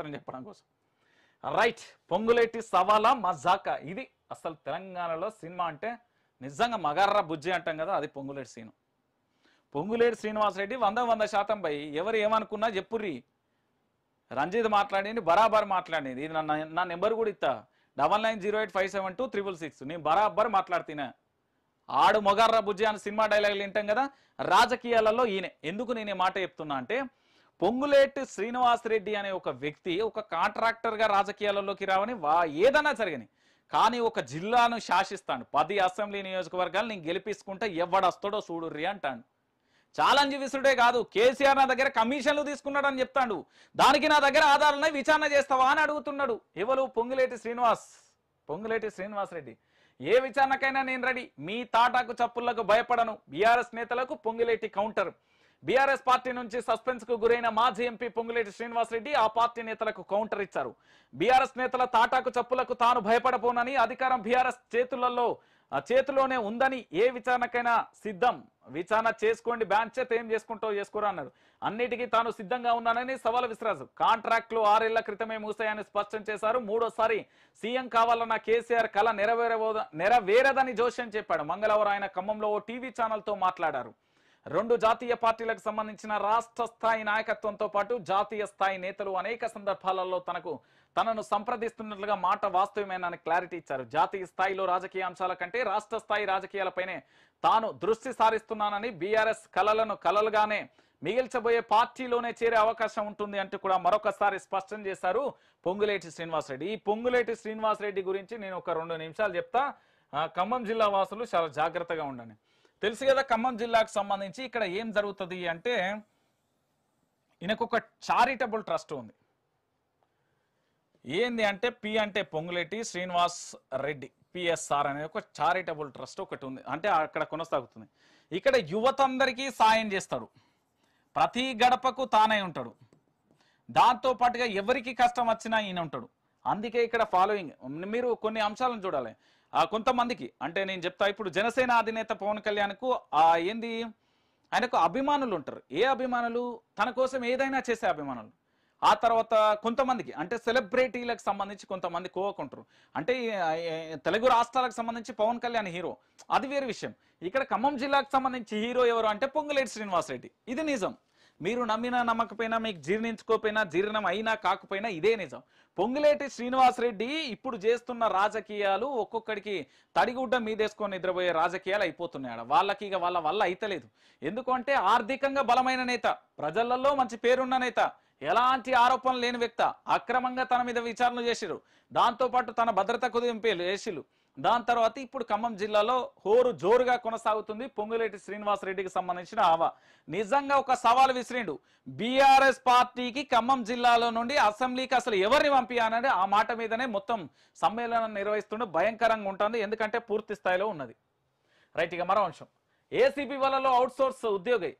మాత్రం చెప్పడం కోసం రైట్ పొంగులేటి సవాల మజాక ఇది అసలు తెలంగాణలో సినిమా అంటే నిజంగా మగర్ర బుజ్జి అంటాం కదా అది పొంగులేటి సీను పొంగులేటి శ్రీనివాసరెడ్డి వంద వంద శాతం పై ఎవరు ఏమనుకున్నా చెప్పుర్రి రంజిత్ మాట్లాడింది బరాబర్ మాట్లాడింది ఇది నా నా నెంబర్ కూడా ఇస్తా double nine zero eight five seven two triple six నేను బరాబర్ మాట్లాడుతున్నా ఆడు మొగర్ర బుజ్జి అని సినిమా డైలాగులు వింటాం కదా రాజకీయాలలో ఈయన ఎందుకు నేను మాట చెప్తున్నా అంటే పొంగులేటి శ్రీనివాసరెడ్డి అనే ఒక వ్యక్తి ఒక కాంట్రాక్టర్గా రాజకీయాలలోకి రావని వా ఏదన్నా జరిగింది కానీ ఒక జిల్లాను శాసిస్తాడు పది అసెంబ్లీ నియోజకవర్గాలు నేను గెలిపించుకుంటే ఎవడొస్తాడో చూడుర్రి అంటాడు ఛాలెంజ్ విసుడే కాదు కేసీఆర్ నా దగ్గర కమిషన్లు తీసుకున్నాడు అని చెప్తాడు దానికి నా దగ్గర ఆధారాలున్నాయి విచారణ చేస్తావా అని అడుగుతున్నాడు ఎవరు పొంగులేటి శ్రీనివాస్ పొంగులేటి శ్రీనివాస్ రెడ్డి ఏ విచారణకైనా నేను రెడీ మీ తాటాకు చప్పులకు భయపడను బీఆర్ఎస్ నేతలకు పొంగులేటి కౌంటర్ బీఆర్ఎస్ పార్టీ నుంచి సస్పెన్స్ కు గురైన మాజీ ఎంపీ పొంగులేటి శ్రీనివాసరెడ్డి ఆ పార్టీ నేతలకు కౌంటర్ ఇచ్చారు బీఆర్ఎస్ నేతల తాటాకు చప్పులకు తాను భయపడపోనని అధికారం బీఆర్ఎస్ చేతులలో చేతిలోనే ఉందని ఏ విచారణకైనా సిద్ధం విచారణ చేసుకోండి బ్యాన్ చేత ఏం చేసుకుంటావు చేసుకోరా అన్నారు అన్నిటికీ తాను సిద్ధంగా ఉన్నానని సవాల్ విసిరాజు కాంట్రాక్ట్లు ఆరేళ్ల క్రితమే మూసాయని స్పష్టం చేశారు మూడోసారి సీఎం కావాలన్న కేసీఆర్ కళ నెరవేరబో నెరవేరదని జోషన్ చెప్పాడు మంగళవారం ఆయన ఖమ్మంలో ఓ టీవీ ఛానల్ తో మాట్లాడారు రెండు జాతీయ పార్టీలకు సంబంధించిన రాష్ట్ర స్థాయి నాయకత్వంతో పాటు జాతీయ స్థాయి నేతలు అనేక సందర్భాలలో తనకు తనను సంప్రదిస్తున్నట్లుగా మాట వాస్తవమేనని క్లారిటీ ఇచ్చారు జాతీయ స్థాయిలో రాజకీయ అంశాల కంటే రాష్ట్ర స్థాయి రాజకీయాలపైనే తాను దృష్టి సారిస్తున్నానని బీఆర్ఎస్ కలలను కలలుగానే మిగిల్చబోయే పార్టీలోనే చేరే అవకాశం ఉంటుంది అంటూ కూడా మరొకసారి స్పష్టం చేశారు పొంగులేటి శ్రీనివాసరెడ్డి ఈ పొంగులేటి శ్రీనివాసరెడ్డి గురించి నేను ఒక రెండు నిమిషాలు చెప్తా ఖమ్మం జిల్లా వాసులు చాలా జాగ్రత్తగా ఉండండి తెలుసు కదా ఖమ్మం జిల్లాకు సంబంధించి ఇక్కడ ఏం జరుగుతుంది అంటే ఈయనకు ఒక చారిటబుల్ ట్రస్ట్ ఉంది ఏంది అంటే పి అంటే పొంగులేటి శ్రీనివాస్ రెడ్డి పిఎస్ఆర్ అనేది ఒక చారిటబుల్ ట్రస్ట్ ఒకటి ఉంది అంటే అక్కడ కొనసాగుతుంది ఇక్కడ యువతందరికీ సాయం చేస్తాడు ప్రతి గడపకు తానై ఉంటాడు దాంతో పాటుగా ఎవరికి కష్టం వచ్చినా ఈయన ఉంటాడు అందుకే ఇక్కడ ఫాలోయింగ్ మీరు కొన్ని అంశాలను చూడాలి కొంతమందికి అంటే నేను చెప్తా ఇప్పుడు జనసేన అధినేత పవన్ కళ్యాణ్కు ఏంది ఆయనకు అభిమానులు ఉంటారు ఏ అభిమానులు తన కోసం ఏదైనా చేసే అభిమానులు ఆ తర్వాత కొంతమందికి అంటే సెలబ్రిటీలకు సంబంధించి కొంతమంది కోవకుంటారు అంటే తెలుగు రాష్ట్రాలకు సంబంధించి పవన్ కళ్యాణ్ హీరో అది వేరే విషయం ఇక్కడ ఖమ్మం జిల్లాకు సంబంధించి హీరో ఎవరు అంటే పొంగులేటి శ్రీనివాసరెడ్డి ఇది నిజం మీరు నమ్మినా నమ్మకపోయినా మీకు జీర్ణించుకోపోయినా జీర్ణం అయినా కాకపోయినా ఇదే నిజం పొంగులేటి శ్రీనివాసరెడ్డి ఇప్పుడు చేస్తున్న రాజకీయాలు ఒక్కొక్కడికి తడిగుడ్డ మీదేసుకొని నిద్రపోయే రాజకీయాలు అయిపోతున్నాయి వాళ్ళకి ఇక వాళ్ళ వల్ల అయితలేదు ఎందుకంటే ఆర్థికంగా బలమైన నేత ప్రజలలో మంచి పేరున్న నేత ఎలాంటి ఆరోపణలు లేని వ్యక్త అక్రమంగా తన మీద విచారణ చేసిరు దాంతోపాటు తన భద్రత కుదింపేలు చేసిరు దాని తర్వాత ఇప్పుడు ఖమ్మం జిల్లాలో హోరు జోరుగా కొనసాగుతుంది పొంగులేటి శ్రీనివాసరెడ్డికి సంబంధించిన ఆవా నిజంగా ఒక సవాల్ విసిరిండు బీఆర్ఎస్ పార్టీకి ఖమ్మం జిల్లాలో నుండి అసెంబ్లీకి అసలు ఎవరిని పంపియానంటే ఆ మాట మీదనే మొత్తం సమ్మేళనం నిర్వహిస్తుండే భయంకరంగా ఉంటుంది ఎందుకంటే పూర్తి స్థాయిలో ఉన్నది రైట్ ఇక మరో అంశం ఏసీబీ అవుట్ అవుట్సోర్స్ ఉద్యోగి